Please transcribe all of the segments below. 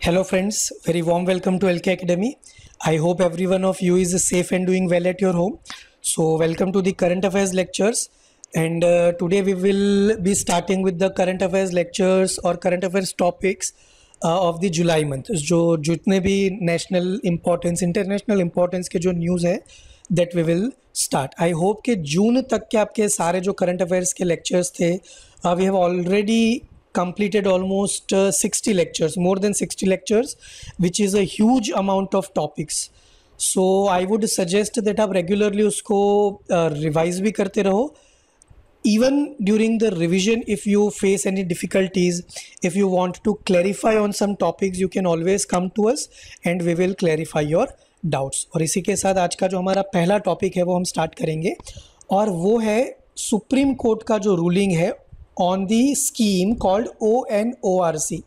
Hello friends, very warm welcome to LK Academy. I hope every one of you is safe and doing well at your home. So welcome to the current affairs lectures and uh, today we will be starting with the current affairs lectures or current affairs topics uh, of the जुलाई month जो जितने भी national importance international importance के जो news है that we will start I hope कि जून तक के आपके सारे जो करंट अफेयर्स के लेक्चर्स थे we have already completed almost uh, 60 lectures, more than 60 lectures, which is a huge amount of topics. So I would suggest that आप रेगुलरली उसको रिवाइज uh, भी करते रहो even during the revision if you face any difficulties if you want to clarify on some topics you can always come to us and we will clarify your doubts और इसी के साथ आज का जो हमारा पहला टॉपिक है वो हम स्टार्ट करेंगे और वो है सुप्रीम कोर्ट का जो रूलिंग है on the scheme called ONORC.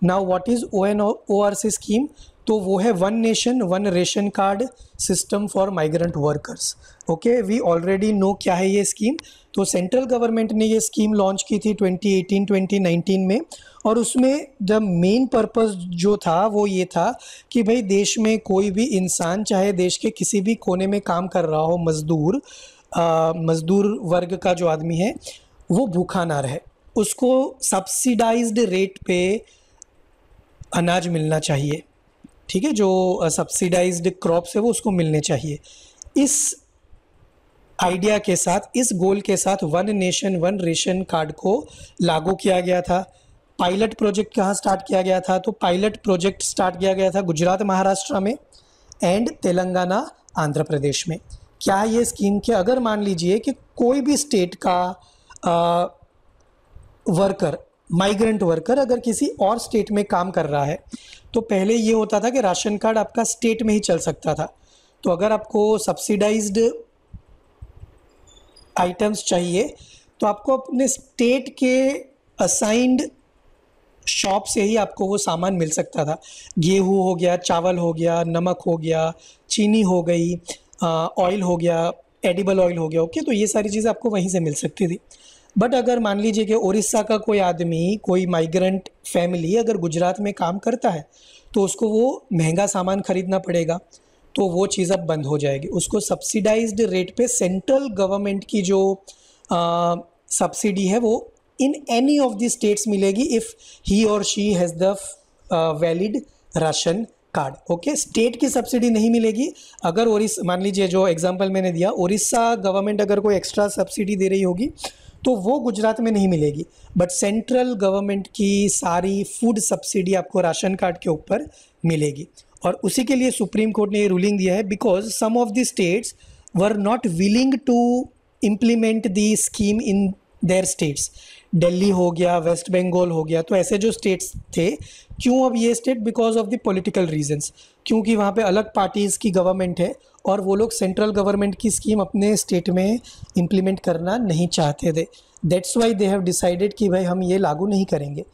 Now what is ONORC scheme? तो वो है one nation one ration card system for migrant workers okay we already know क्या है ये स्कीम तो सेंट्रल गवर्नमेंट ने ये स्कीम लॉन्च की थी 2018 2019 में और उसमें द मेन पर्पस जो था वो ये था कि भाई देश में कोई भी इंसान चाहे देश के किसी भी कोने में काम कर रहा हो मज़दूर मज़दूर वर्ग का जो आदमी है वो भूखा ना रहे उसको सब्सिडाइज्ड रेट पे अनाज मिलना चाहिए ठीक है जो सब्सिडाइज्ड क्रॉप्स है वो उसको मिलने चाहिए इस आइडिया के साथ इस गोल के साथ one nation one ration card को लागू किया गया था पायलट प्रोजेक्ट कहाँ स्टार्ट किया गया था तो पायलट प्रोजेक्ट स्टार्ट किया गया था गुजरात महाराष्ट्र में एंड तेलंगाना आंध्र प्रदेश में क्या है ये स्कीम के अगर मान लीजिए कि कोई भी स्टेट का वर्कर माइग्रेंट वर्कर अगर किसी और स्टेट में काम कर रहा है तो पहले ये होता था कि राशन कार्ड आपका स्टेट में ही चल सकता था तो अगर आपको सब्सिडाइज्ड आइटम्स चाहिए तो आपको अपने स्टेट के असाइंड शॉप से ही आपको वो सामान मिल सकता था गेहूँ हो गया चावल हो गया नमक हो गया चीनी हो गई ऑयल हो गया एडिबल ऑयल हो गया ओके तो ये सारी चीज़ें आपको वहीं से मिल सकती थी बट अगर मान लीजिए कि उड़ीसा का कोई आदमी कोई माइग्रेंट फैमिली अगर गुजरात में काम करता है तो उसको वो महंगा सामान खरीदना पड़ेगा तो वो चीज़ अब बंद हो जाएगी उसको सब्सिडाइज्ड रेट पे सेंट्रल गवर्नमेंट की जो सब्सिडी है वो in any of the states मिलेगी इफ़ ही और she has the valid ration card okay state की सब्सिडी नहीं मिलेगी अगर ओरिस मान लीजिए जो एग्जांपल मैंने दिया ओरिस्सा गवर्नमेंट अगर कोई एक्स्ट्रा सब्सिडी दे रही होगी तो वो गुजरात में नहीं मिलेगी बट सेंट्रल गवर्नमेंट की सारी फूड सब्सिडी आपको राशन कार्ड के ऊपर मिलेगी और उसी के लिए सुप्रीम कोर्ट ने ये रूलिंग दिया है because some of the states were not willing to implement the scheme in their states Delhi हो गया वेस्ट बंगाल हो गया तो ऐसे जो स्टेट्स थे क्यों अब ये state because of the political reasons क्योंकि वहाँ पे अलग पार्टीज़ की गवर्नमेंट है और वो लोग सेंट्रल गवर्नमेंट की स्कीम अपने स्टेट में इम्प्लीमेंट करना नहीं चाहते थे that's why they have decided कि भाई हम ये लागू नहीं करेंगे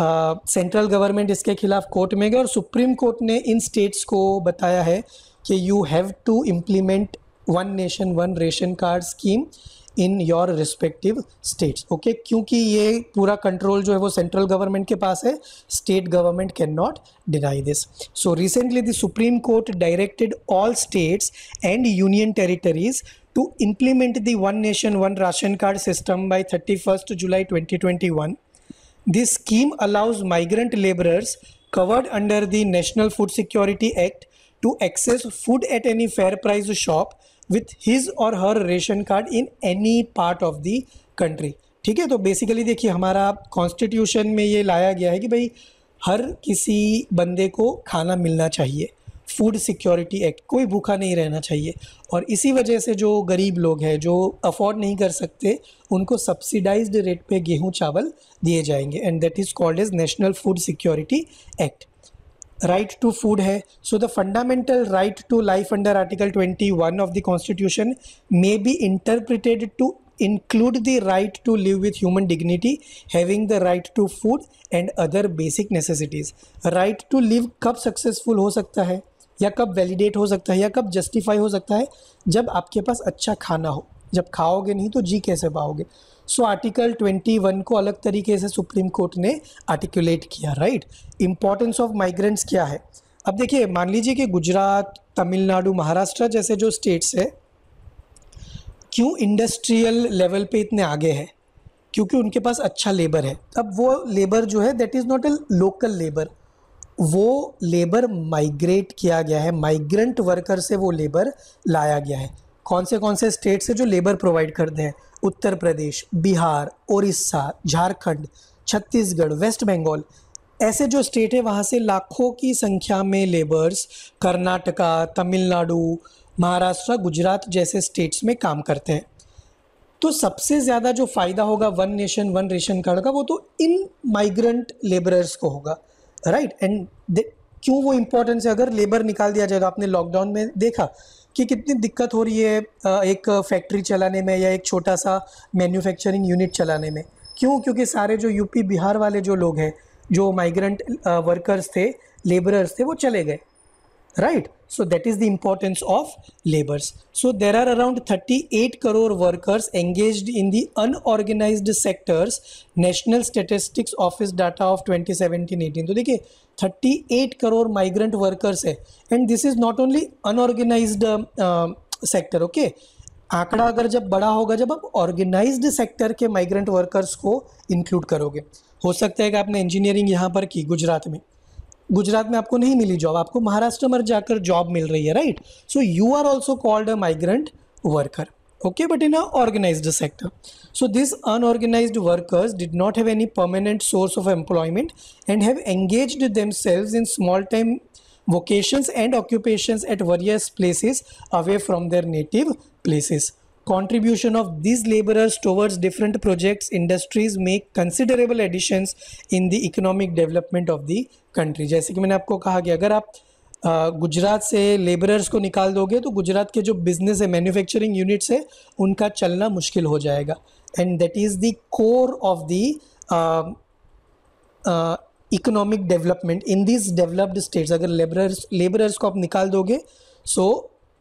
सेंट्रल uh, गवर्नमेंट इसके खिलाफ कोर्ट में गए और सुप्रीम कोर्ट ने इन स्टेट्स को बताया है कि you have to implement one nation one ration card scheme in your respective states okay क्योंकि ये पूरा कंट्रोल जो है वो सेंट्रल गवर्नमेंट के पास है state government can not deny this so recently the Supreme Court directed all states and union territories to implement the one nation one ration card system by thirty first July twenty twenty one this scheme allows migrant labourers covered under the National Food Security Act to access food at any fair price shop with his or her ration card in any part of the country ठीक है तो basically देखिए हमारा constitution में ये लाया गया है कि भाई हर किसी बंदे को खाना मिलना चाहिए फूड सिक्योरिटी एक्ट कोई भूखा नहीं रहना चाहिए और इसी वजह से जो गरीब लोग हैं जो अफोर्ड नहीं कर सकते उनको सब्सिडाइज्ड रेट पे गेहूं चावल दिए जाएंगे and that is called as National Food Security Act right to food है so the fundamental right to life under article twenty one of the constitution may be interpreted to include the right to live with human dignity having the right to food and other basic necessities right to live कब successful हो सकता है या कब validate हो सकता है या कब जस्टिफाई हो सकता है जब आपके पास अच्छा खाना हो जब खाओगे नहीं तो जी कैसे पाओगे सो आर्टिकल 21 को अलग तरीके से सुप्रीम कोर्ट ने आर्टिकुलेट किया राइट इम्पॉर्टेंस ऑफ माइग्रेंट्स क्या है अब देखिए मान लीजिए कि गुजरात तमिलनाडु महाराष्ट्र जैसे जो स्टेट्स है क्यों इंडस्ट्रियल लेवल पे इतने आगे हैं क्योंकि उनके पास अच्छा लेबर है अब वो लेबर जो है that is not a local labour वो लेबर माइग्रेट किया गया है माइग्रेंट वर्कर से वो लेबर लाया गया है कौन से कौन से स्टेट से जो लेबर प्रोवाइड करते हैं उत्तर प्रदेश बिहार ओडिशा झारखंड छत्तीसगढ़ वेस्ट बंगाल ऐसे जो स्टेट है वहाँ से लाखों की संख्या में लेबर्स कर्नाटका तमिलनाडु महाराष्ट्र गुजरात जैसे स्टेट्स में काम करते हैं तो सबसे ज़्यादा जो फ़ायदा होगा one nation one ration card का वो तो इन माइग्रेंट लेबरर्स को होगा राइट एंड क्यों वो इम्पोर्टेंस है अगर लेबर निकाल दिया जाए तो आपने लॉकडाउन में देखा कि कितनी दिक्कत हो रही है एक फैक्ट्री चलाने में या एक छोटा सा मैन्युफैक्चरिंग यूनिट चलाने में क्यों क्योंकि सारे जो यूपी बिहार वाले जो लोग हैं जो माइग्रेंट वर्कर्स थे लेबरर्स थे वो चले गए right so that is the importance of labours so there are around thirty eight crore workers engage in the unorganised sectors national statistics office data of twenty seventeen eighteen तो देखिए 38 crore migrant workers है and this is not only unorganised sector okay आंकड़ा अगर जब बड़ा होगा जब आप ऑर्गेनाइज्ड सेक्टर के माइग्रेंट वर्कर्स को इंक्लूड करोगे हो सकता है कि आपने इंजीनियरिंग यहाँ पर की गुजरात में गुजरात में आपको नहीं मिली जॉब आपको महाराष्ट्र में जाकर जॉब मिल रही है right so you are also called a migrant worker okay but in an organized sector so these unorganized workers did not have any permanent source of employment and have engaged themselves in small time vocations and occupations at various places away from their native places contribution of these laborers towards different projects industries make considerable additions in the economic development of the country जैसे कि मैंने आपको कहा कि अगर आप गुजरात से labourers को निकाल दोगे तो गुजरात के जो बिजनेस है मैन्युफैक्चरिंग यूनिट्स है उनका चलना मुश्किल हो जाएगा and that is the core of the economic development in this developed states अगर लेबरर्स लेबरर्स को आप निकाल दोगे सो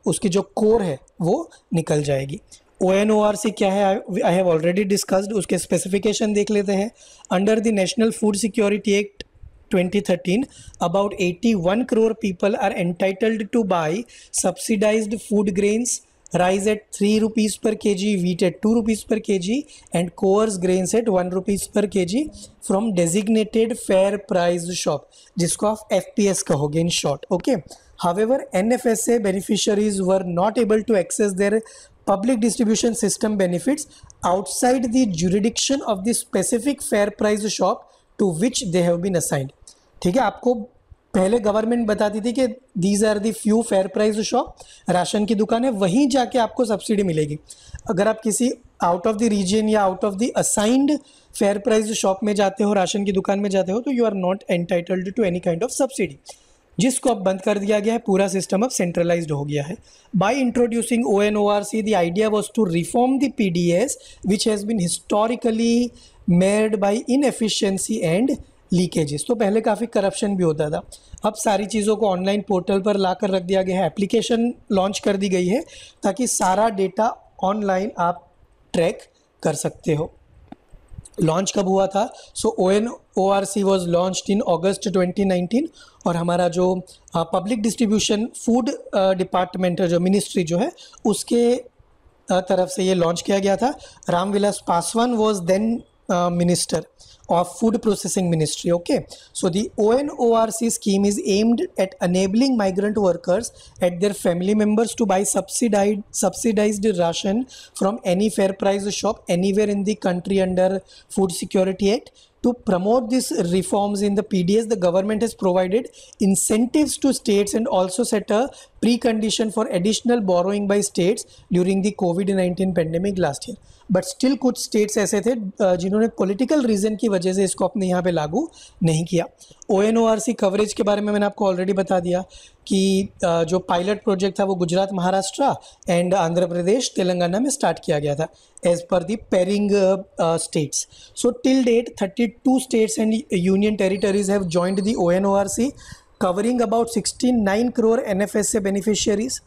उसकी जो कोर है वो निकल जाएगी ओ एन ओ आर सी क्या है आई हैव ऑलरेडी डिस्कस्ड उसके स्पेसिफिकेशन देख लेते हैं under the National Food Security Act 2013, about 81 crore people are entitled to buy subsidized food grains, rice at 3 rupees per kg, wheat at 2 rupees per kg, and coarse grains at 1 rupees per kg from designated fair price shop, jisko aap FPS kahoge in short, okay? However, NFSA beneficiaries were not able to access their public distribution system benefits outside the jurisdiction of the specific fair price shop to which they have been assigned. ठीक है आपको पहले government बताती थी कि these are the few fair price shop ration की दुकान है वहीं जाके आपको सब्सिडी मिलेगी अगर आप किसी आउट ऑफ द रीजन या out of the assigned fair price shop में जाते हो राशन की दुकान में जाते हो तो you are not entitled to any kind of subsidy जिसको अब बंद कर दिया गया है पूरा सिस्टम अब सेंट्रलाइज्ड हो गया है by introducing O N O R C the idea was to reform the P D S which has been historically made by inefficiency and leakages तो पहले काफ़ी करप्शन भी होता था अब सारी चीज़ों को ऑनलाइन पोर्टल पर ला कर रख दिया गया है एप्लीकेशन लॉन्च कर दी गई है ताकि सारा डेटा ऑनलाइन आप ट्रैक कर सकते हो लॉन्च कब हुआ था so O N O R C was launch in twenty 2019 और हमारा जो पब्लिक डिस्ट्रीब्यूशन फूड डिपार्टमेंट जो मिनिस्ट्री जो है उसके तरफ से ये लॉन्च किया गया था Ramvilas Paswan was then minister uh, of Food Processing Ministry. Okay, so the ONORC scheme is aimed at enabling migrant workers and their family members to buy subsidized subsidized ration from any fair price shop anywhere in the country under Food Security Act to promote these reforms in the PDS, the government has provided incentives to states and also set a precondition for additional borrowing by states during the COVID-19 pandemic last year. But still कुछ states ऐसे थे जिन्होंने political reason की वजह से इसको अपने यहाँ पे लागू नहीं किया O N O R C coverage के बारे में मैंने आपको ऑलरेडी बता दिया कि जो पायलट प्रोजेक्ट था वो गुजरात महाराष्ट्र एंड आंध्र प्रदेश तेलंगाना में स्टार्ट किया गया था as per the pairing states so till date thirty two states and union territories have joined the O N O R C covering about 69 crore NFSA beneficiaries.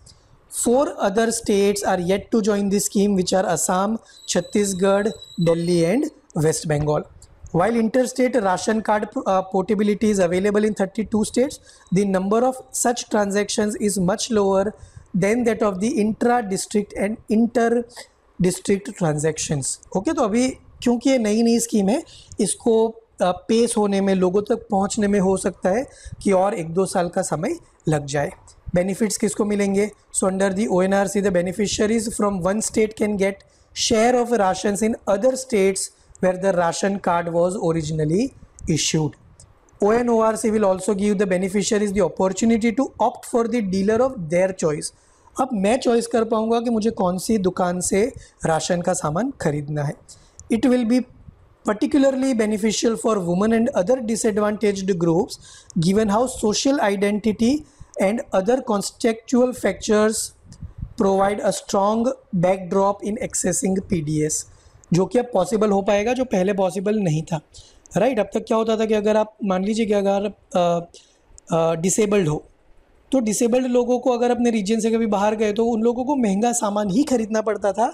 Four other states are yet to join this scheme, which are Assam, Chhattisgarh, Delhi, and West Bengal. While interstate ration card uh, portability is available in 32 states, the number of such transactions is much lower than that of the intra district and inter district transactions. Okay, तो अभी क्योंकि ये नई नई scheme है इसको पेश होने में लोगों तक पहुंचने में हो सकता है कि और एक दो साल का समय लग जाए बेनिफिट्स किसको मिलेंगे so under the O N R C the beneficiaries from one state can get share of ration in other states where the ration card was originally issued O N O R C will also give the beneficiaries the opportunity to opt for the dealer of their choice अब मैं choice कर पाऊंगा कि मुझे कौन सी दुकान से ration का सामान खरीदना है it will be particularly beneficial for women and other disadvantaged groups given how social identity and other constitutional factors provide a strong backdrop in accessing PDS जो कि अब पॉसिबल हो पाएगा जो पहले पॉसिबल नहीं था राइट right? अब तक क्या होता था कि अगर आप मान लीजिए कि अगर डिसेबल्ड हो तो डिसेबल्ड लोगों को अगर अपने रीजन से कभी बाहर गए तो उन लोगों को महंगा सामान ही खरीदना पड़ता था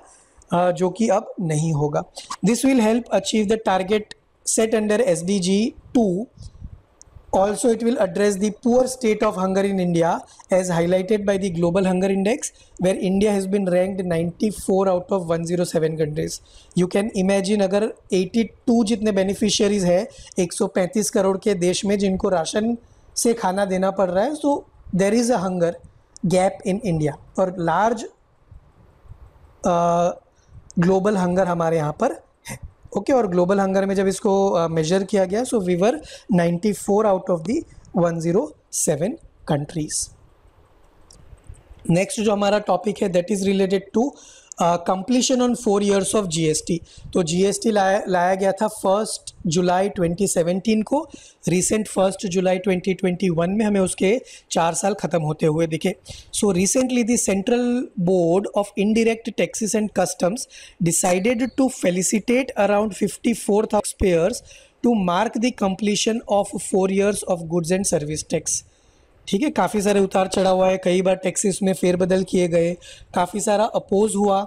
जो कि अब नहीं होगा this will help achieve the target set under S D G two also it will address the poor state of hunger in India as highlighted by the global hunger index where India has been ranked ninety four out of one zero seven countries you can imagine अगर eighty two जितने बेनिफिशियरीज है एक सौ पैंतीस करोड़ के देश में जिनको राशन से खाना देना पड़ रहा है so there is a hunger gap in India और लार्ज ग्लोबल हंगर हमारे यहाँ पर है ओके और ग्लोबल हंगर में जब इसको मेजर किया गया सो वीवर 94 out of the 107 countries next जो हमारा टॉपिक है that is related to completion on four years of GST तो जीएसटी लाया लाया गया था फर्स्ट जुलाई 2017 को रिसेंट फर्स्ट जुलाई 2021 में हमें उसके चार साल ख़त्म होते हुए दिखे so recently the central board of indirect taxes and customs decided to felicitate around fifty four payers to mark the completion of four years of goods and service tax ठीक है काफ़ी सारे उतार चढ़ा हुआ है कई बार टैक्सेस में फेरबदल किए गए काफ़ी सारा अपोज हुआ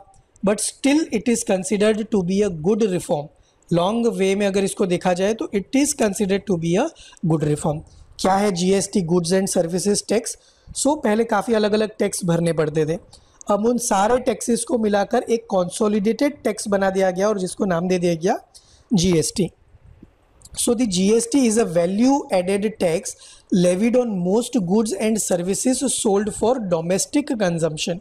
but still it is considered to be a good reform long way में अगर इसको देखा जाए तो it is considered to be a good reform क्या है GST goods and services tax so पहले काफ़ी अलग अलग टैक्स भरने पड़ते थे अब उन सारे टैक्सेस को मिलाकर एक कॉन्सोलिडेटेड टैक्स बना दिया गया और जिसको नाम दे दिया गया GST G S T is a value added tax levied on most goods and services sold for domestic consumption.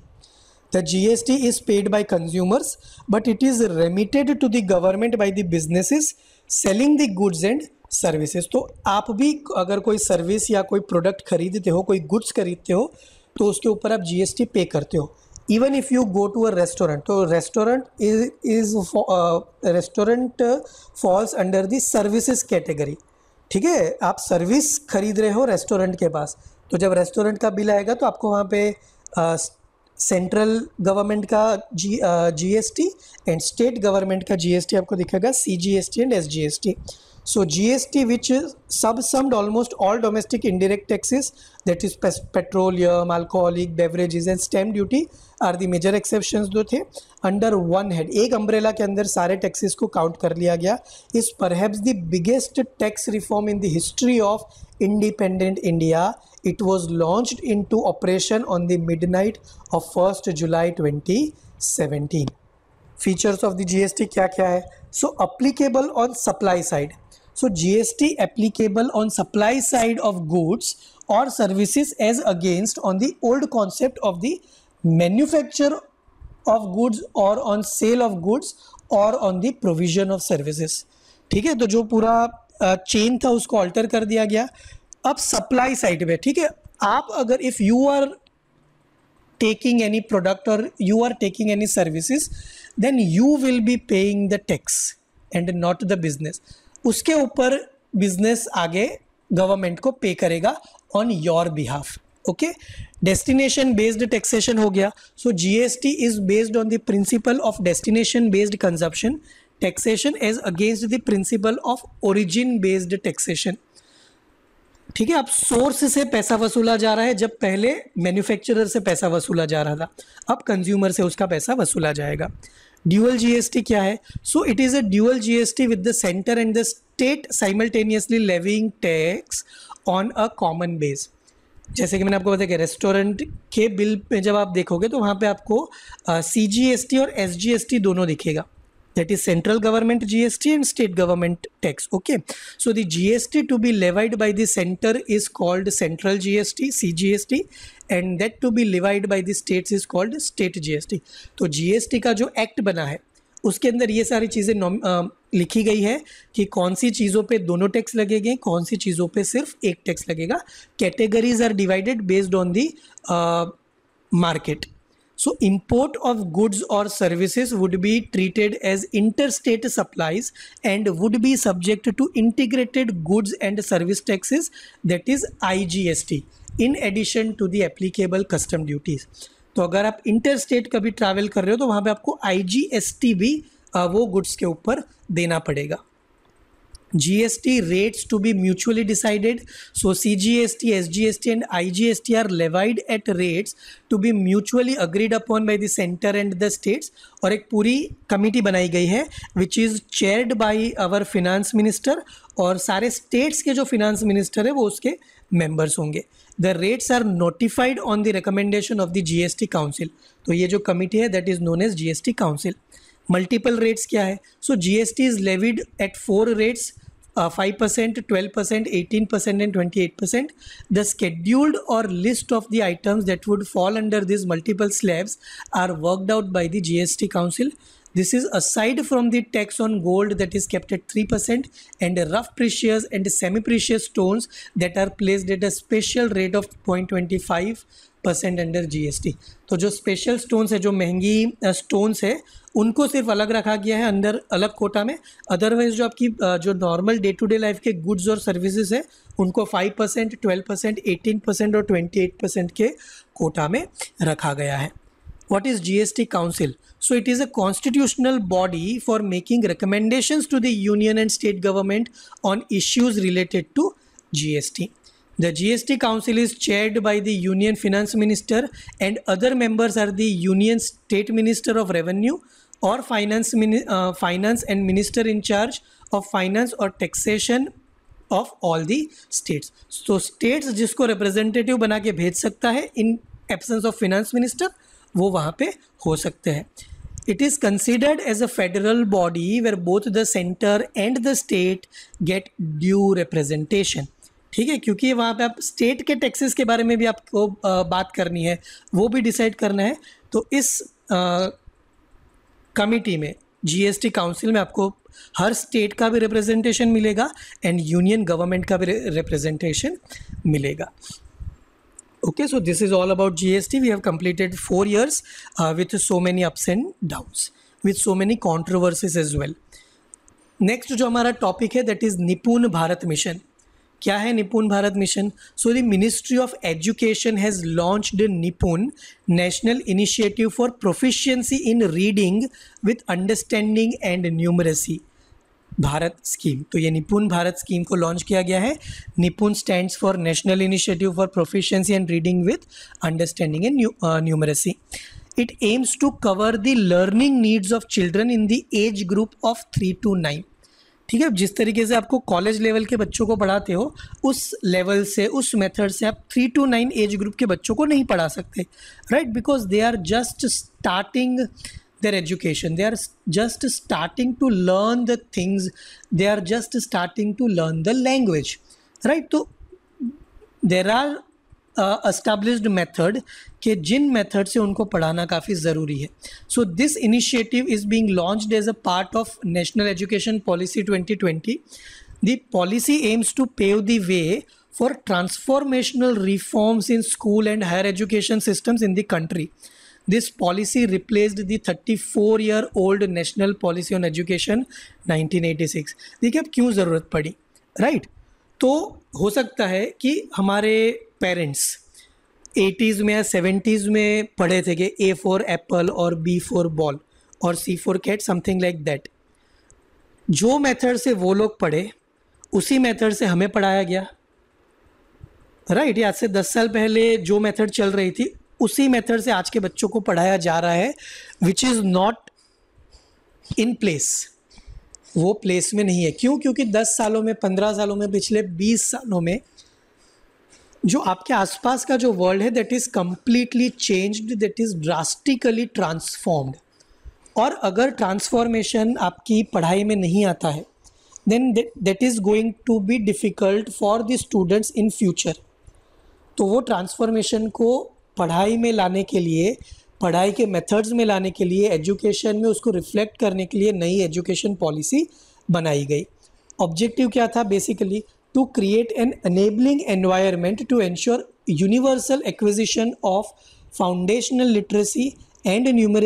The GST is paid by consumers, but it is remitted to the government by the businesses selling the goods and services तो आप भी अगर कोई service या कोई product खरीदते हो कोई गुड्स खरीदते हो तो उसके ऊपर आप जीएसटी पे करते हो even if you go to a restaurant तो restaurant is is restaurant falls under the services category ठीक है आप सर्विस खरीद रहे हो रेस्टोरेंट के पास तो जब रेस्टोरेंट का बिल आएगा तो आपको वहाँ पे आ, सेंट्रल गवर्नमेंट का G G S T and state government का जी एस टी आपको दिखेगा C G S T and S G S T So GST, which is subsumed almost all domestic indirect taxes, that is petroleum, alcoholic beverages, and stamp duty, are the major exceptions. Do the under one head, one umbrella ke under sare taxes ko count kar is perhaps the biggest tax reform in the history of independent India. It was launched into operation on the midnight of 1st July 2017. Features of the GST kya kya hai? So applicable on supply side. So GST applicable on supply side of goods और services as against on the old concept of the manufacture of goods और on sale of goods और on the provision of services ठीक है तो जो पूरा chain था उसको ऑल्टर कर दिया गया अब सप्लाई साइड में ठीक है आप अगर if you are taking any product और you are taking any services then you will be paying the tax and not the business उसके ऊपर बिजनेस आगे गवर्नमेंट को पे करेगा on your behalf okay destination based taxation हो गया so GST is based on the principle of destination based consumption taxation as against the principle of origin based taxation ठीक है अब सोर्स से पैसा वसूला जा रहा है जब पहले मैन्युफैक्चरर से पैसा वसूला जा रहा था अब कंज्यूमर से उसका पैसा वसूला जाएगा ड्यूअल जीएसटी क्या है so it is a dual GST with the centre and the state simultaneously levying tax on a common base जैसे कि मैंने आपको बताया कि रेस्टोरेंट के बिल में जब आप देखोगे तो वहाँ पे आपको सी जी एस टी और एस जी एस टी दोनों दिखेगा that is central government G S T and state government tax okay so and G S T to be levied by centre is called central G S T C G S T and that to be levied by the states is called state G S T तो G S T का जो act बना है उसके अंदर ये सारी चीज़ें नॉम लिखी गई है कि कौन सी चीज़ों पे दोनों टैक्स लगेंगे कौन सी चीज़ों पे सिर्फ एक टैक्स लगेगा categories are divided based on the market so import of goods और services would be treated as inter state supplies and would be subject to integrated goods and service taxes that is I G S T in addition to the applicable custom duties तो अगर आप inter state कभी travel कर रहे हो तो वहाँ पे आपको आईजीएसटी भी वो गुड्स के ऊपर देना पड़ेगा GST rates to be mutually decided. So CGST, SGST and IGST are levied at rates to be mutually agreed upon by the centre and the states और एक पूरी कमिटी बनाई गई है which is chaired by our finance minister और सारे states के जो फिनांस मिनिस्टर है वो उसके मेंबर्स होंगे the rates are notified on the recommendation of the GST council तो ये जो कमिटी है that is known as GST council multiple rates क्या है so GST is levied at four rates five percent twelve percent eighteen percent and twenty eight percent the scheduled और list of the items that would fall under this multiple slabs are worked out by the G S T council This is aside from the tax on gold that is kept at 3% and rough precious and semi-precious stones that are placed at a special rate of 0.25 percent under GST तो जो special stones है जो महंगी stones है उनको सिर्फ अलग रखा गया है अंदर अलग कोटा में अदरवाइज जो आपकी जो normal day to day life के गुड्स और सर्विसेज है उनको five percent twelve percent eighteen percent और ट्वेंटी एट परसेंट के कोटा में रखा गया है What is GST Council? So it is a constitutional body for making recommendations to the union and state government on issues related to GST. The GST Council is chaired by the Union Finance Minister and other members are the Union State Minister of Revenue or Finance, uh, Finance and Minister in charge of Finance or Taxation of all the states. So states, जिसको representative representative के भेज सकता है in absence of Finance Minister. वो वहाँ पे हो सकते हैं it is considered as a federal body where both the centre and the state get due representation ठीक है क्योंकि वहाँ पे आप स्टेट के टैक्सेस के बारे में भी आपको बात करनी है वो भी डिसाइड करना है तो इस कमिटी में जीएसटी काउंसिल में आपको हर स्टेट का भी रिप्रेजेंटेशन मिलेगा एंड यूनियन गवर्नमेंट का भी रिप्रेजेंटेशन मिलेगा okay so this is all about gst we have completed four years uh, with so many ups and downs with so many controversies as well next जो हमारा topic है that is निपुण Bharat mission क्या है Nipun Bharat mission so the ministry of education has launched Nipun national initiative for proficiency in reading with understanding and numeracy Bharat scheme तो ये निपुण Bharat scheme को लॉन्च किया गया है Nipun stands for national initiative for proficiency and reading with understanding and numeracy it aims to cover the learning needs of children in the age group of three to nine ठीक है जिस तरीके से आपको कॉलेज लेवल के बच्चों को पढ़ाते हो उस लेवल से उस मेथड से आप three to nine age group के बच्चों को नहीं पढ़ा सकते right because they are just starting their education they are just starting to learn the things they are just starting to learn the language right so there are uh, established method के जिन method से उनको पढ़ाना काफ़ी ज़रूरी है so this initiative is being launched as a part of national education policy 2020 the policy aims to pave the way for transformational reforms in school and higher education systems in the country. This policy replaced the 34 year old National Policy on Education 1986. देखिए अब क्यों ज़रूरत पड़ी right right? तो हो सकता है कि हमारे पेरेंट्स 80s में या 70s में पढ़े थे कि ए फॉर एप्पल और बी फॉर बॉल और C for cat something like that जो मेथड से वो लोग पढ़े उसी मेथड से हमें पढ़ाया गया राइट right, आज से दस साल पहले जो मेथड चल रही थी उसी मेथड से आज के बच्चों को पढ़ाया जा रहा है which is not in place वो प्लेस में नहीं है क्यों क्योंकि 10 सालों में 15 सालों में पिछले 20 सालों में जो आपके आसपास का जो वर्ल्ड है that is completely changed that is drastically transformed और अगर ट्रांसफॉर्मेशन आपकी पढ़ाई में नहीं आता है then that is going to be difficult for the students in future तो वो ट्रांसफॉर्मेशन को पढ़ाई में लाने के लिए पढ़ाई के मेथड्स में लाने के लिए एजुकेशन में उसको रिफ्लेक्ट करने के लिए नई एजुकेशन पॉलिसी बनाई गई ऑब्जेक्टिव क्या था basically to create an enabling environment to ensure universal acquisition of foundational literacy and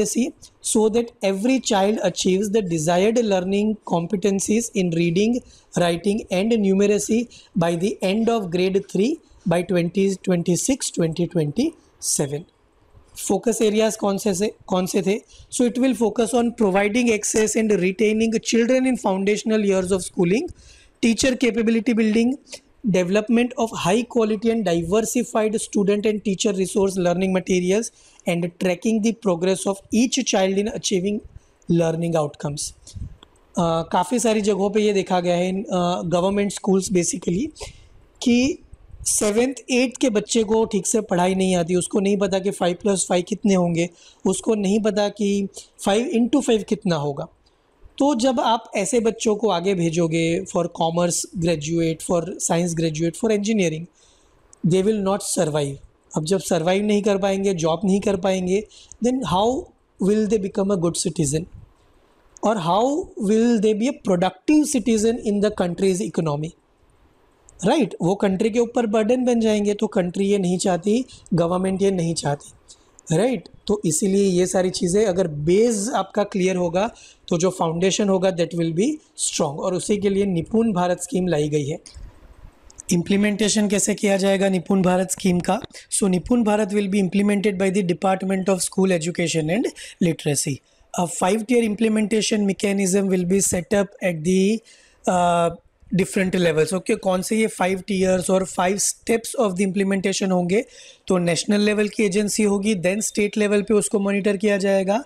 so that every child achieves the desired learning competencies in reading writing and numeracy by the end of grade three by twenty twenty six twenty twenty seven focus areas कौन से कौन से थे so it will focus on providing access and retaining children in foundational years of schooling teacher capability building development of high quality and diversified student and teacher resource learning materials and tracking the progress of each child in achieving learning outcomes काफ़ी सारी जगहों पर यह देखा गया है in government schools basically कि seventh eighth के बच्चे को ठीक से पढ़ाई नहीं आती उसको नहीं पता कि फ़ाइव प्लस फाइव कितने होंगे उसको नहीं पता कि फ़ाइव इंटू फाइव कितना होगा तो जब आप ऐसे बच्चों को आगे भेजोगे for commerce graduate for science graduate for engineering they will not survive अब जब सर्वाइव नहीं कर पाएंगे जॉब नहीं कर पाएंगे then how will they become a good citizen और how will they be a productive citizen in the country's economy right वो कंट्री के ऊपर बर्डन बन जाएंगे तो कंट्री ये नहीं चाहती गवर्नमेंट ये नहीं चाहती राइट right? तो इसीलिए ये सारी चीज़ें अगर बेस आपका क्लियर होगा तो जो फाउंडेशन होगा दैट विल बी स्ट्रॉन्ग और उसी के लिए निपुण भारत स्कीम लाई गई है इम्प्लीमेंटेशन कैसे किया जाएगा निपुण भारत स्कीम का so so, Nipun Bharat will be implemented by the department of school education and literacy a five tier implementation mechanism will be set up at the different levels okay कौन से ये फाइव टीयर्स और five steps of the implementation होंगे तो national level की agency होगी then state level पे उसको मॉनिटर किया जाएगा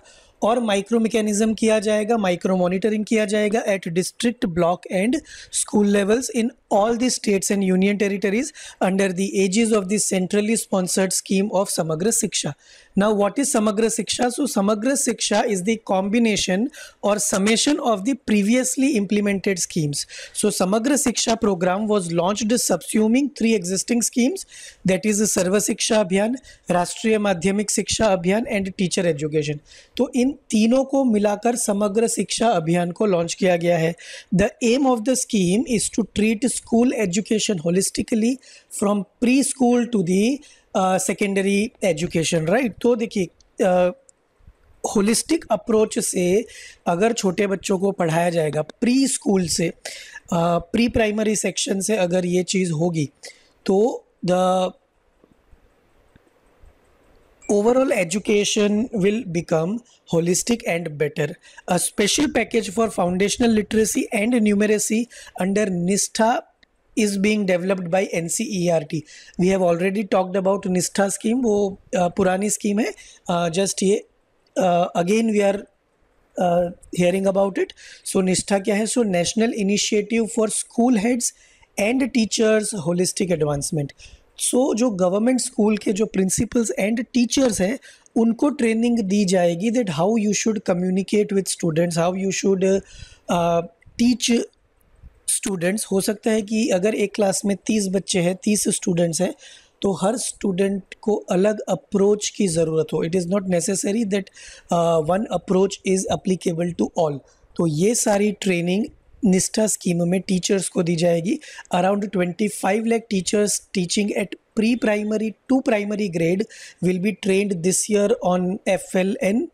और माइक्रो मैकेनिज्म किया जाएगा माइक्रो मॉनिटरिंग किया जाएगा at district block and school levels in all the states and union territories under the aegis of the centrally sponsored scheme of Samagra shiksha Now, what is Samagra shiksha So, Samagra shiksha is the combination or summation of the previously implemented schemes. So, Samagra shiksha program was launched subsuming three existing schemes that is Sarva shiksha Abhiyan, राष्ट्रीय माध्यमिक शिक्षा अभियान and teacher education तो इन तीनों को मिलाकर samagra shiksha abhiyan ko launch kiya gaya hai the aim of the scheme is to treat school education holistically from preschool to the uh, secondary education right तो देखिए होलिस्टिक अप्रोच से अगर छोटे बच्चों को पढ़ाया जाएगा प्री स्कूल से प्री प्राइमरी सेक्शन से अगर ये चीज़ होगी तो the overall education will become holistic and better. A special package for foundational literacy and numeracy under NISTA is being developed by N C E R T we have already talked about Nishtha scheme वो पुरानी scheme है just ये again we are hearing about it so Nishtha क्या है so national initiative for school heads and teachers holistic advancement so जो government school के जो principles and teachers हैं उनको ट्रेनिंग दी जाएगी that how you should communicate with students how you should teach students हो सकता है कि अगर एक क्लास में तीस बच्चे हैं तीस स्टूडेंट्स हैं तो हर स्टूडेंट को अलग अप्रोच की ज़रूरत हो it is not necessary that one approach is applicable to all तो ये सारी ट्रेनिंग निष्ठा स्कीम में टीचर्स को दी जाएगी around twenty five lakh teachers teaching at pre primary to primary grade will be trained this year on F L N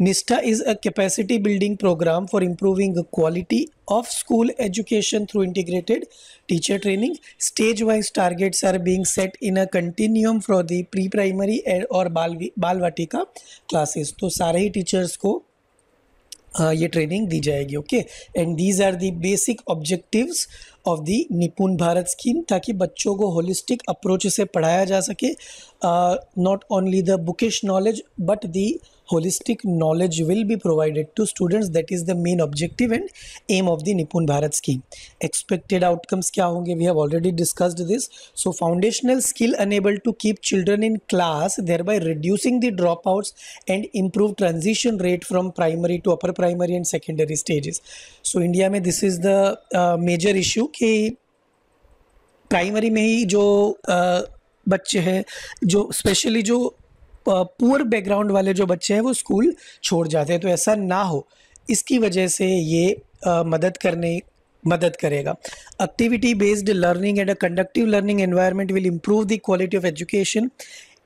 Nishtha is a capacity building programme for improving quality of school education through integrated teacher training stage wise targets are being set in a continuum for the pre primary और बाल बालवाटिका classes तो सारे ही teachers को ये training दी जाएगी okay and these are the basic objectives of the Nipun Bharat scheme ताकि बच्चों को होलिस्टिक अप्रोच से पढ़ाया जा सके not only the bookish knowledge but the holistic knowledge will be provided to students that is the main objective and aim of the nipun bharat scheme expected outcomes kya honge we have already discussed this so foundational skill unable to keep children in class thereby reducing the dropouts and improve transition rate from primary to upper primary and secondary stages so india mein this is the uh, major issue ki primary में ही जो आ, बच्चे हैं जो specially जो poor background वाले जो बच्चे हैं वो स्कूल छोड़ जाते हैं तो ऐसा ना हो इसकी वजह से ये मदद करने मदद करेगा activity based learning and a conductive learning environment will improve the quality of education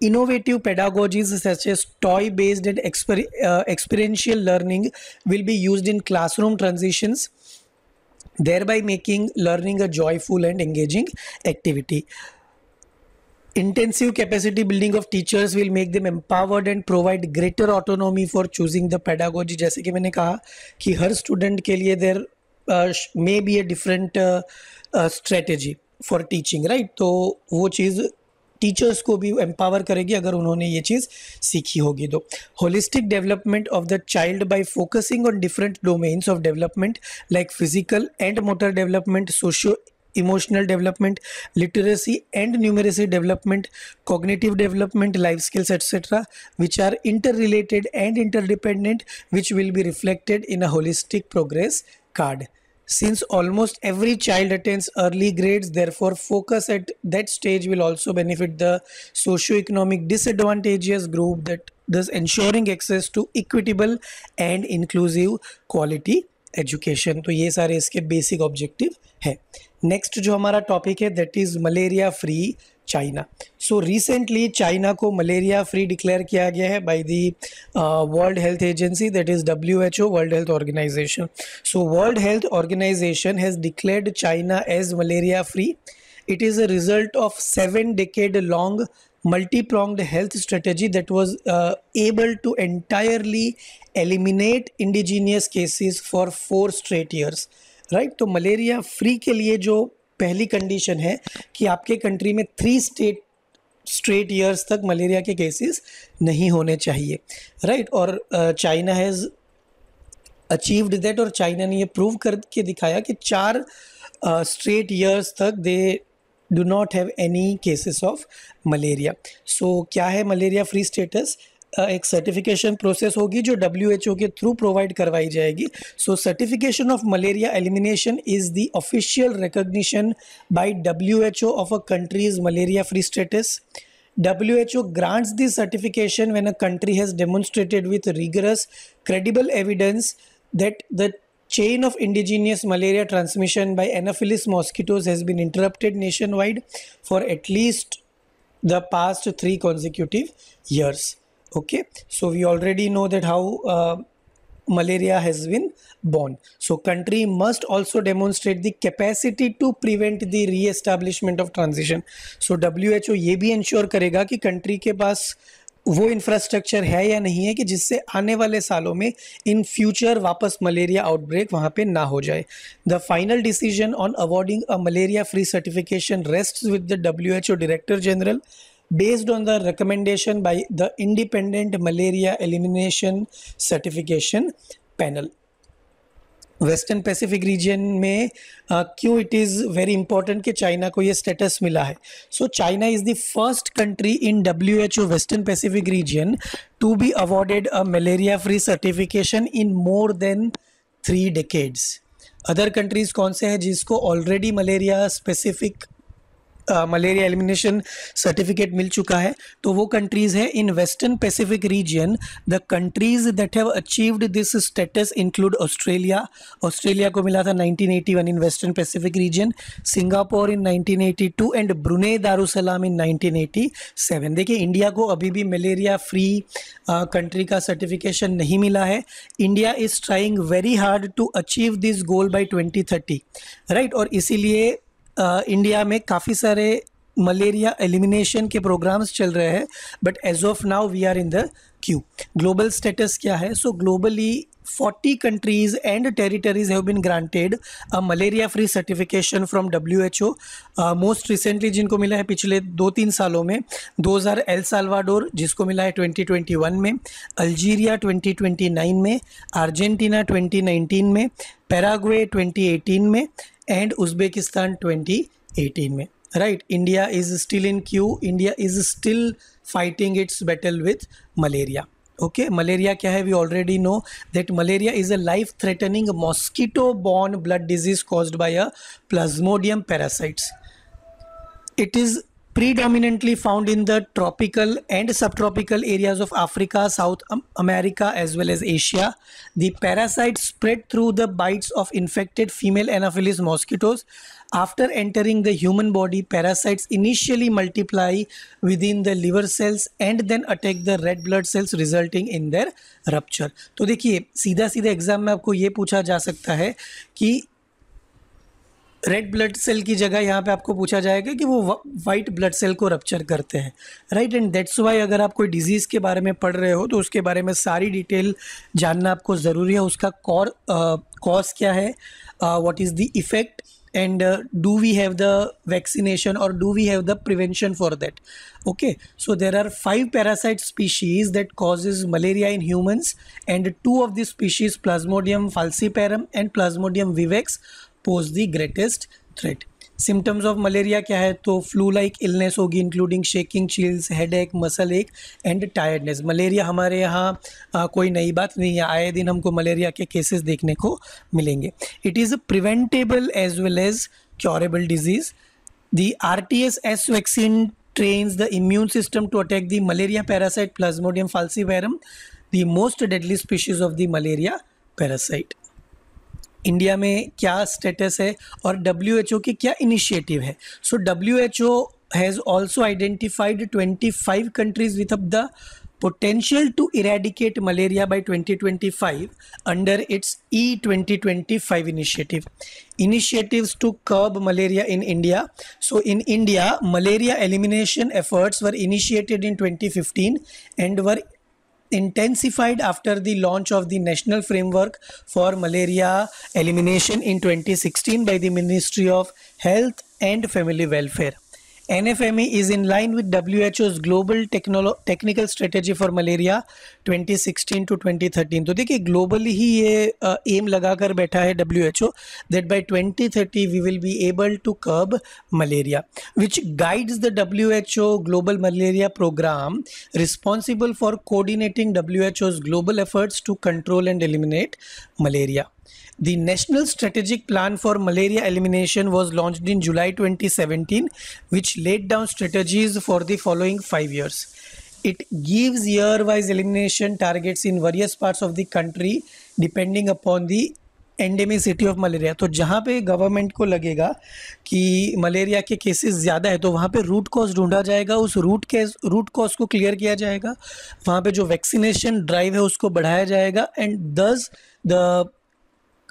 innovative pedagogies such as toy based and experiential learning will be use in classroom transitions thereby making learning a joyful and engaging activity Intensive capacity building of teachers will make them empowered and provide greater autonomy for choosing the pedagogy. जैसे कि मैंने कहा कि हर student के लिए be a different uh, uh, strategy for teaching right तो वो चीज़ teachers को भी एम्पावर करेगी अगर उन्होंने ये चीज़ सीखी होगी तो holistic development of the child by focusing on different domains of development like physical and motor development socio emotional development literacy and numeracy development cognitive development life skills etc which are interrelated and interdependent which will be reflected in a holistic progress card since almost every child attains early grades therefore focus at that stage will also benefit the socioeconomic disadvantages group that thus ensuring access to equitable and inclusive quality education तो ये सारे इसके basic objective है next जो हमारा topic है that is malaria free China so recently China को malaria free declare किया गया है by the world health agency that is W H O world health organisation so world health organisation has declared China as malaria free it is a result of seven decade long multi pronged health strategy that was able to entirely eliminate indigenous indigenous for four straight years right तो malaria free के लिए जो पहली condition है कि आपके country में three state straight years तक मलेरिया के केसेस नहीं होने चाहिए राइट और चाइना हैज़ अचीव्ड दैट और चाइना ने ये प्रूव करके दिखाया कि चार स्ट्रेट ईयर्स तक they do not have any cases of malaria so क्या है मलेरिया फ्री स्टेटस एक सर्टिफिकेशन प्रोसेस होगी जो डब्ल्यू एच ओ के थ्रू प्रोवाइड करवाई जाएगी so certification of malaria elimination is the official recognition by W H O of a country's malaria free status W H O grants this certification when a country has demonstrated with rigorous credible evidence that the chain of indigenous malaria transmission by anopheles mosquitoes has been interrupted nationwide for at least the past three consecutive years okay so we already know that how uh, malaria has been born so country must also demonstrate the capacity to prevent the re-establishment of transition so who ye bhi ensure karega ki country ke paas वो infrastructure है या नहीं है कि जिससे आने वाले सालों में इन फ्यूचर वापस मलेरिया आउटब्रेक वहाँ पे ना हो जाए the final decision on awarding a malaria free certification rest with the W H O director general based on the recommendation by the independent malaria elimination certification panel western Pacific region में uh, क्यों it is very important कि China को ये status मिला है so China is the first country in W H O western Pacific region to be awarded a malaria free certification in more than three decades other countries कौन से हैं जिसको already malaria specific malaria elimination certificate मिल चुका है तो वो countries है in western Pacific region the countries that have achieved this status include Australia Australia को मिला था 1981 in western Pacific region Singapore in 1982 and Brunei Darussalam in 1987 देखिए इंडिया को अभी भी मलेरिया फ्री कंट्री का सर्टिफिकेशन नहीं मिला है India is trying very hard to achieve this goal by twenty thirty right और इसीलिए इंडिया में काफ़ी सारे मलेरिया एलिमिनेशन के प्रोग्राम्स चल रहे हैं but as of now we are in the queue global status क्या है so globally 40 territories have territories granted a malaria free certification from W H O most recently जिनको मिला है पिछले दो तीन सालों में 2000 एल सालवाडोर जिसको मिला है 2021 में अल्जीरिया 2029 में अर्जेंटीना 2019 में पैराग्वे 2018 में एंड उज्बेकिस्तान 2018 में right India is still in queue India is still fighting its battle with malaria okay malaria क्या है we already know that malaria is a life threatening mosquito borne blood disease caused by a plasmodium parasites it is predominantly found in the tropical and subtropical areas of Africa, South America, as well as Asia. The parasite spread through the bites of infected female Anopheles mosquitoes. After entering the human body, parasites initially multiply within the liver cells and then attack the red blood cells, resulting in their rupture. तो देखिए सीधा सीधा exam में आपको ये पूछा जा सकता है कि रेड ब्लड सेल की जगह यहाँ पे आपको पूछा जाएगा कि वो वाइट ब्लड सेल को रप्चर करते हैं राइट एंड देट्स वाई अगर आप कोई डिजीज़ के बारे में पढ़ रहे हो तो उसके बारे में सारी डिटेल जानना आपको ज़रूरी है उसका कॉर कॉज क्या है what is the effect and do we have the vaccination और do we have the prevention for that okay so there are five parasite species that causes malaria in humans and two of the species plasmodium falciparum and plasmodium vivax pose the greatest threat symptoms of malaria क्या है तो flu like illness होगी including shaking chills headache muscle ache and tiredness malaria हमारे यहाँ कोई नई बात नहीं है आए दिन हमको मलेरिया के केसेस देखने को मिलेंगे it is preventable as well as curable disease the R T S S vaccine trains the immune system to attack the malaria parasite plasmodium falciparum the most deadly species of the malaria parasite India में क्या status है और W H ओ के क्या initiative है so W H O has also identified twenty five countries with the potential to eradicate malaria by twenty twenty five under its E twenty twenty five initiative initiatives to curb malaria in India so in India malaria elimination efforts were initiated in twenty fifteen and were intensified after the launch of the National Framework for Malaria Elimination in 2016 by the Ministry of Health and Family Welfare. NFME is in line with WHO's Global Technical Strategy for Malaria 2016 to 2013. तो देखिए globally ही ये M लगाकर बैठा है WHO that by 2030 we will be able to curb malaria, which guides the WHO Global Malaria Program responsible for coordinating WHO's global efforts to control and eliminate malaria. The National Strategic Plan for Malaria Elimination was launched in July 2017, which laid down strategies for the following five years. It gives year wise elimination targets in various parts of the country depending upon the endemicity of malaria तो जहाँ पे government को लगेगा कि malaria के cases ज़्यादा है तो वहाँ पे रूट कॉज ढूंढा जाएगा उस रूट के रूट कॉज को क्लियर किया जाएगा वहाँ पे जो वैक्सीनेशन ड्राइव है उसको बढ़ाया जाएगा and thus the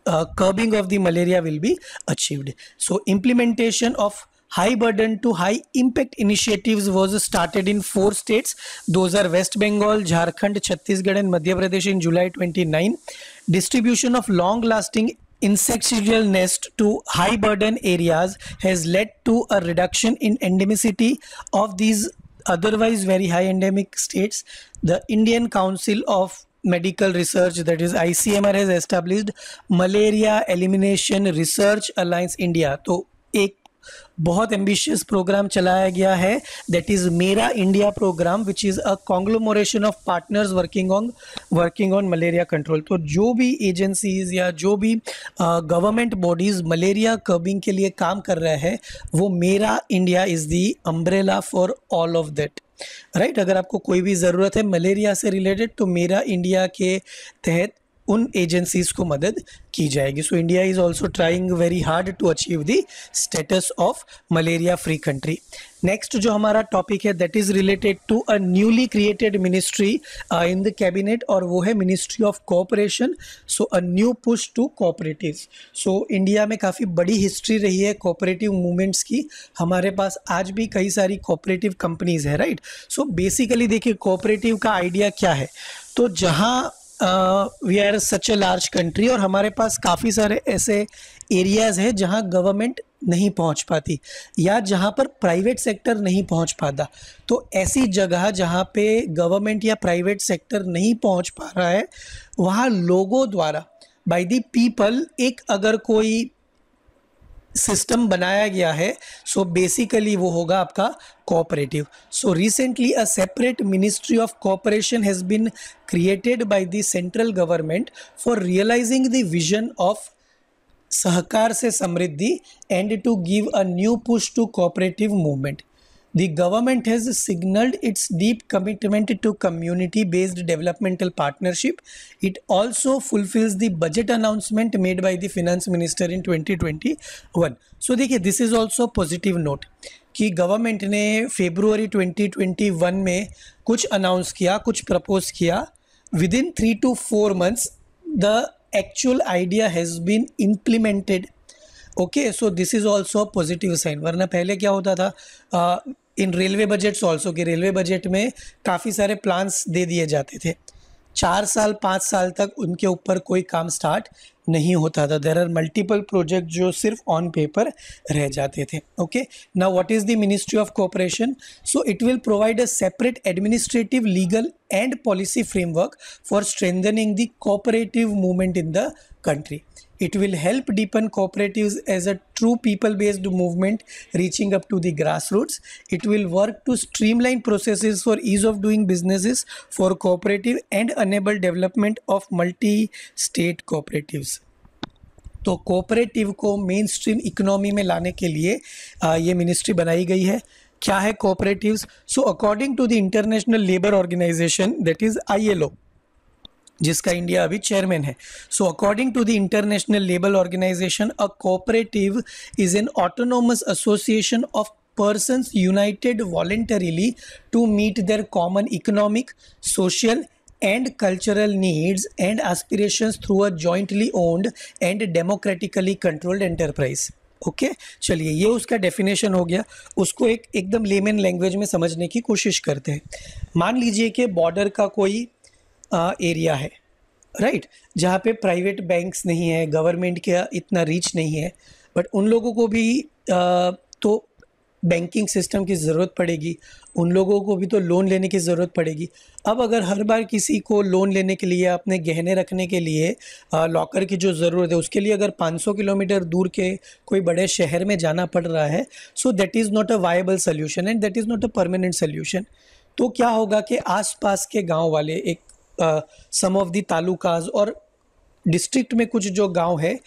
uh, curbing of the malaria will be achieved. So implementation of high burden to high impact initiatives was started in four states. Those are West Bengal, Jharkhand, Chhattisgarh and Madhya Pradesh in July 29. Distribution of long lasting insecticidal nest to high burden areas has led to a reduction in endemicity of these otherwise very high endemic states. The Indian Council of medical research that is ICMR has established Malaria Elimination Research Alliance India तो एक बहुत ambitious programme चलाया गया है that is MERA India programme which is a conglomeration of partners working on working on malaria control तो जो भी agencies या जो भी गवर्नमेंट बॉडीज मलेरिया कर्बिंग के लिए काम कर रहे हैं वो MERA India is the umbrella for all of that right अगर आपको कोई भी ज़रूरत है मलेरिया से रिलेटेड तो मेरा इंडिया के तहत उन एजेंसीज को मदद की जाएगी so India is also trying very hard to achieve the status of malaria free country next जो हमारा टॉपिक है that is related to a newly created ministry in the cabinet और वो है ministry of cooperation so a new push to cooperative so India में काफ़ी बड़ी history रही है कोऑपरेटिव मूवमेंट्स की हमारे पास आज भी कई सारी कोऑपरेटिव कंपनीज है राइट सो बेसिकली देखिए कोऑपरेटिव का आइडिया क्या है तो जहाँ we are such a large country और हमारे पास काफ़ी सारे ऐसे एरियाज़ हैं जहाँ गवर्नमेंट नहीं पहुंच पाती या जहां पर प्राइवेट सेक्टर नहीं पहुंच पाता तो ऐसी जगह जहां पे गवर्नमेंट या प्राइवेट सेक्टर नहीं पहुंच पा रहा है वहां लोगों द्वारा बाय दी पीपल एक अगर कोई सिस्टम बनाया गया है सो so बेसिकली वो होगा आपका cooperative so recently a separate ministry of cooperation has been created by the central government for realising the vision of सहकार से समृद्धि and to give a new push to cooperative movement The government has signaled its deep commitment to community-based developmental partnership. It also fulfills the budget announcement made by the finance minister in 2021. So dekhiye this is also positive note कि government ने February 2021 में कुछ announce किया कुछ propose किया within three to four months the actual idea has been implemented okay so this is also positive sign वरना पहले क्या होता था इन रेलवे बजट्स ऑल्सो कि रेलवे बजट में काफ़ी सारे प्लान्स दे दिए जाते थे चार साल पाँच साल तक उनके ऊपर कोई काम स्टार्ट नहीं होता था देर आर मल्टीपल प्रोजेक्ट जो सिर्फ ऑन पेपर रह जाते थे ओके ना what is the ministry of cooperation so it will provide a separate administrative legal and policy framework for strengthening the cooperative movement in the country it will help deepen cooperative as a true people based movement reaching up to the grass roots it will work to streamline process for ease of doing businesses for cooperative and enable development of multi state cooperatives तो cooperative को main stream economy में लाने के लिए आ, ये ministry बनाई गई है क्या है cooperatives so according to the International Labour Organization that is I जिसका इंडिया अभी चेयरमैन है so according to the International Labour Organization a cooperative is an autonomous association of person united voluntarily to meet their common economic social and cultural needs and aspirations through a jointly owned and democratically controlled enterprise. Okay okay? चलिए ये उसका definition हो गया उसको एक एकदम layman language में समझने की कोशिश करते हैं मान लीजिए कि बॉर्डर का कोई आ, एरिया है राइट right? जहाँ पे प्राइवेट बैंक्स नहीं है गवर्नमेंट का इतना रीच नहीं है बट उन लोगों को भी आ, तो बैंकिंग सिस्टम की ज़रूरत पड़ेगी उन लोगों को भी तो लोन लेने की ज़रूरत पड़ेगी अब अगर हर बार किसी को लोन लेने के लिए अपने गहने रखने के लिए लॉकर की जो ज़रूरत है उसके लिए अगर 500 किलोमीटर दूर के कोई बड़े शहर में जाना पड़ रहा है so that is not a viable solution and that is not a permanent solution तो क्या होगा कि आसपास के गाँव वाले एक सम ऑफ दी तालुकाज और डिस्ट्रिक्ट में कुछ जो गाँव है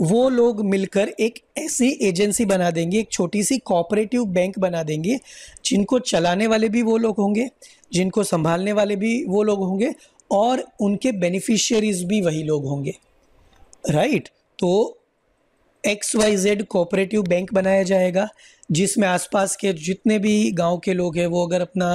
वो लोग मिलकर एक ऐसी एजेंसी बना देंगे एक छोटी सी कॉपरेटिव बैंक बना देंगे जिनको चलाने वाले भी वो लोग होंगे जिनको संभालने वाले भी वो लोग होंगे और उनके बेनिफिशियरीज भी वही लोग होंगे राइट right? तो X Y Z cooperative bank बनाया जाएगा जिसमें आसपास के जितने भी गांव के लोग हैं वो अगर अपना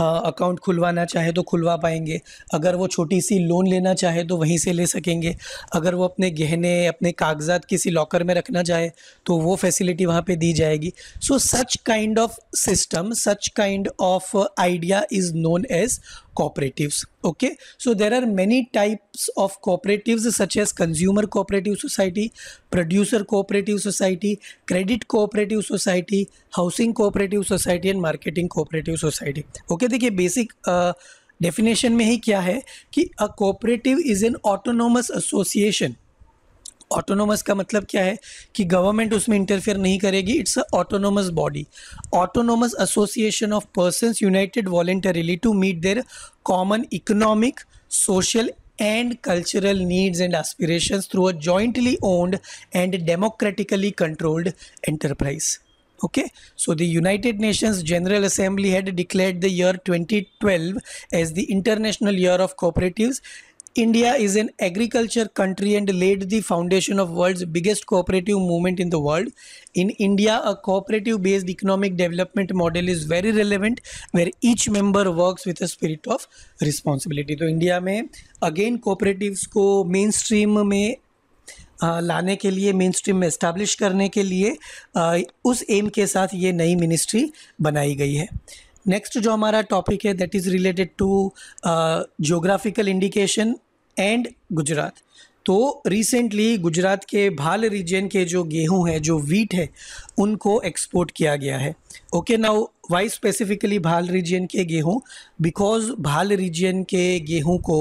अकाउंट खुलवाना चाहे तो खुलवा पाएंगे अगर वो छोटी सी लोन लेना चाहे तो वहीं से ले सकेंगे अगर वो अपने गहने अपने कागजात किसी लॉकर में रखना चाहे तो वो फैसिलिटी वहाँ पे दी जाएगी so such kind of system such kind of idea is known as cooperative okay so there are many types of cooperatives such as consumer cooperative society producer cooperative society credit cooperative society society housing cooperative society and marketing cooperative society okay देखिए basic definition में ही क्या है कि a cooperative is an autonomous association autonomous का मतलब क्या है कि गवर्नमेंट उसमें इंटरफेयर नहीं करेगी it's a autonomous body autonomous association of persons united voluntarily to meet their common economic social and cultural needs and aspirations through a jointly owned and democratically controlled enterprise. okay so the united nations general assembly had declared the year 2012 as the international year of cooperatives india is an agriculture country and laid the foundation of world's biggest cooperative movement in the world in india a cooperative based economic development model is very relevant where each member works with a spirit of responsibility So, India में again cooperatives ko mainstream stream लाने के लिए main stream में establish करने के लिए उस M के साथ ये नई मिनिस्ट्री बनाई गई है नेक्स्ट जो हमारा टॉपिक है that is related to geographical indication and Gujarat तो रिसेंटली गुजरात के भाल रीजन के जो गेहूं है जो वीट है उनको एक्सपोर्ट किया गया है okay now why specifically Bhal region के गेहूँ बिकॉज भाल रीजियन के गेहूँ को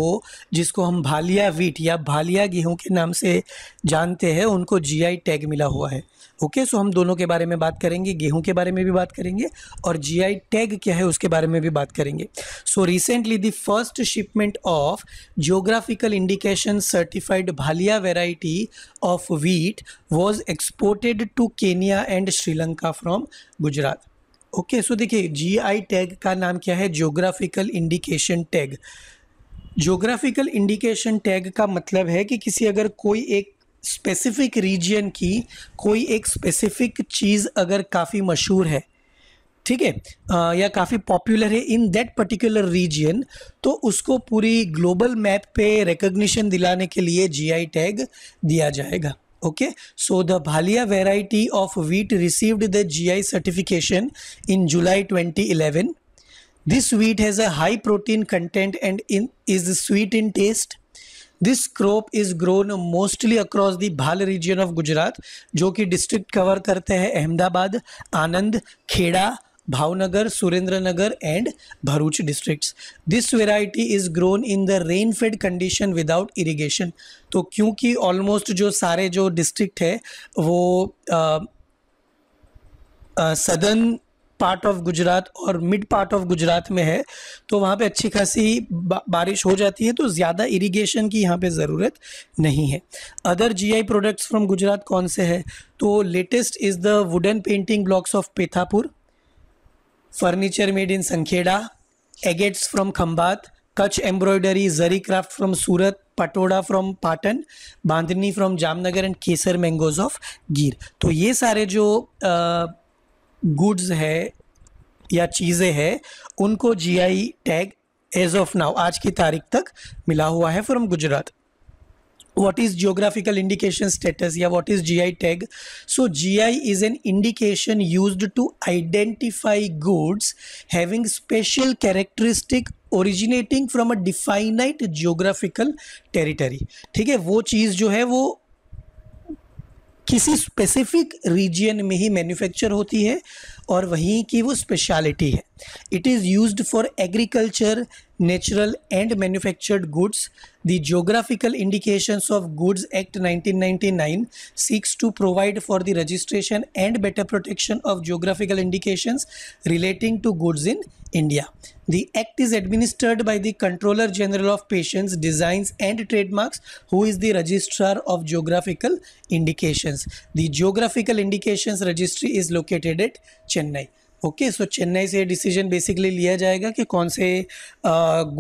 जिसको हम भालिया वीट या भालिया गेहूँ के नाम से जानते हैं उनको जीआई टैग मिला हुआ है ओके सो हम दोनों के बारे में बात करेंगे गेहूँ के बारे में भी बात करेंगे और जीआई टैग क्या है उसके बारे में भी बात करेंगे so recently the first shipment of geographical indication certified Bhalia variety of wheat was exported to Kenya and Sri Lanka from Gujarat okay so देखिए जीआई टैग का नाम क्या है geographical indication tag geographical indication tag का मतलब है कि किसी अगर कोई एक स्पेसिफिक रीजन की कोई एक स्पेसिफिक चीज़ अगर काफ़ी मशहूर है ठीक है या काफ़ी पॉपुलर है इन दैट पर्टिकुलर रीजन तो उसको पूरी ग्लोबल मैप पे रिकग्निशन दिलाने के लिए जीआई टैग दिया जाएगा Okay, so the Bhalia variety of wheat received the GI certification in July 2011. This wheat has a high protein content and in, is sweet in taste. This crop is grown mostly across the Bhal region of Gujarat जो कि district cover करते हैं Ahmedabad Anand Kheda Bhavnagar Surendranagar and Bharuch districts. This variety is grown in the rain fed condition without irrigation तो क्योंकि almost जो सारे जो district है वो सदर्न पार्ट ऑफ गुजरात और मिड पार्ट ऑफ गुजरात में है तो वहाँ पे अच्छी खासी बारिश हो जाती है तो ज़्यादा इरिगेशन की यहाँ पे ज़रूरत नहीं है other GI products from Gujarat कौन से है तो latest is the wooden painting blocks of Pethapur furniture made in Sankheda agates from Khambhat Kutch embroidery zari craft from Surat Patola from Patan bandhani from Jamnagar and Kesar mangoes of Gir तो ये सारे जो गुड्स है या चीज़ें हैं उनको GI tag as of now आज की तारीख तक मिला हुआ है from Gujarat what is geographical indication status yeah what is gi tag so gi is an indication used to identify goods having special characteristic originating from a definite geographical territory ठीक है वो चीज़ जो है वो किसी स्पेसिफिक रीजन में ही manufacture होती है और वहीं की वो स्पेशलिटी है it is use for agriculture natural and manufactured goods the geographical indication of goods act nineteen ninety nine seeks to provide for the registration and better protection of geographical indication relating to goods in India the act is administered by the controller general of patents design and trademarks who is the registrar of geographical indication the geographical indication registry is located at Chennai okay so Chennai से decision basically लिया जाएगा कि कौन से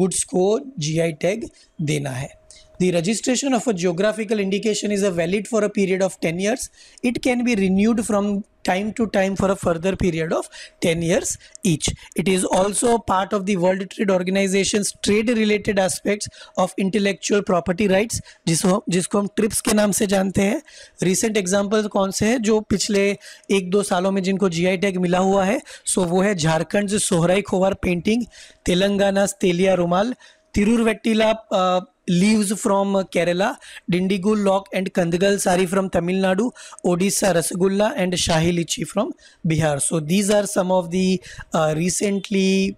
goods को GI tag देना है The registration of a geographical indication is a valid for a period of 10 years. It can be renewed from time to time for a further period of 10 years each. It is also part of the World Trade Organization's trade related aspects of intellectual property rights जिसको जिसको हम trips के नाम से जानते हैं recent example कौन से हैं जो पिछले एक दो सालों में जिनको जीआई टैग मिला हुआ है सो so वो है Jharkhand Sohrai Khovar painting Telangana Telia Rumal Tirur vettila leaves from Kerala, Dindigul Lok and Kandigal Sari from Tamil Nadu, Odisha Rasgulla and Shahi Lichi from Bihar. So these are some of the uh, recently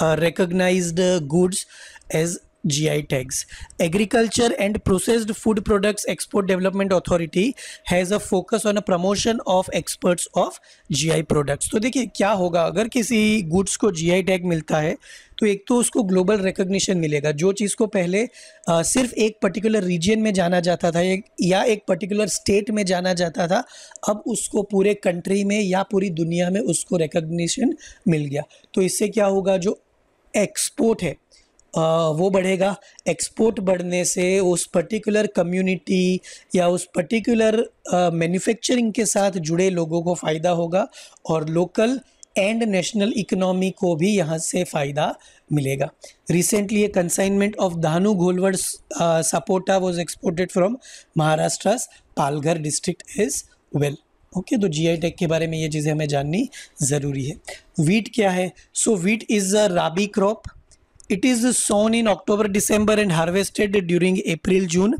uh, recognized uh, goods as GI tags. Agriculture and Processed Food Products Export Development Authority has a focus on a promotion of exports of GI products. तो देखिए क्या होगा अगर किसी goods को GI tag मिलता है तो एक तो उसको ग्लोबल रिकग्निशन मिलेगा जो चीज़ को पहले आ, सिर्फ एक पर्टिकुलर रीजन में जाना जाता था एक, या एक पर्टिकुलर स्टेट में जाना जाता था अब उसको पूरे कंट्री में या पूरी दुनिया में उसको रिकग्निशन मिल गया तो इससे क्या होगा जो एक्सपोर्ट है वो बढ़ेगा एक्सपोर्ट बढ़ने से उस पर्टिकुलर कम्युनिटी या उस पर्टिकुलर मैन्युफैक्चरिंग के साथ जुड़े लोगों को फ़ायदा होगा और लोकल एंड नेशनल इकोनॉमी को भी यहाँ से फ़ायदा मिलेगा recently a consignment of Dahanu घोलवर sapota was exported from Maharashtra Palghar district is well okay तो आई टेक के बारे में ये चीज़ें हमें जाननी ज़रूरी है वीट क्या है so wheat is a rabi crop it is sown in October December and harvested during April June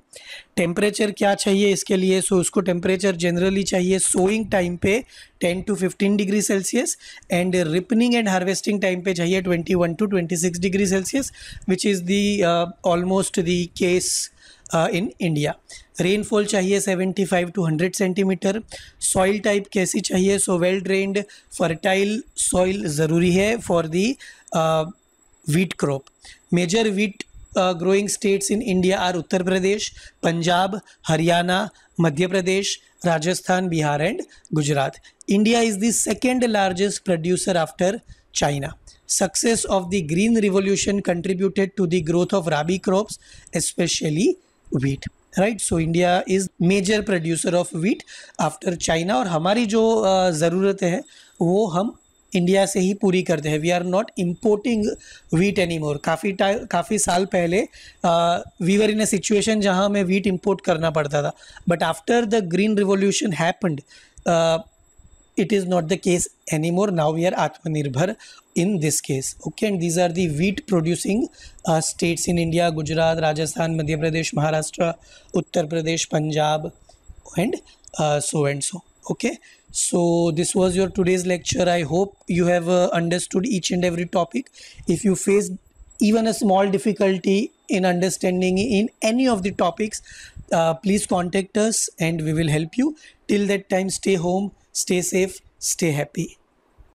temperature क्या चाहिए इसके लिए सो so उसको टेम्परेचर जनरली चाहिए सोइंग टाइम पे 10 to 15 degree Celsius and ripening and harvesting time पे चाहिए 21 to six degree Celsius which is the almost the case in India rainfall चाहिए 75 to hundred centimetre soil type कैसी चाहिए सो well drained fertile soil ज़रूरी है for the wheat crop. Major wheat uh, growing states in India are Uttar Pradesh, Punjab, Haryana, Madhya Pradesh, Rajasthan, Bihar and Gujarat. India is the second largest producer after China. Success of the green revolution contributed to the growth of rabi crops, especially wheat. Right so India is major producer of wheat after China और हमारी जो ज़रूरत है वो हम India से ही पूरी करते हैं we are not importing wheat any more काफ़ी काफ़ी साल पहले we were in a situation जहाँ हमें वीट इम्पोर्ट करना पड़ता था but after the green revolution happened it is not the case any more now we are आत्मनिर्भर in this case okay and these are the wheat producing states in India Gujarat Rajasthan Madhya Pradesh Maharashtra Uttar Pradesh Punjab and so and so okay so this was your today's lecture i hope you have uh, understood each and every topic if you face even a small difficulty in understanding in any of the topics uh, please contact us and we will help you till that time stay home stay safe stay happy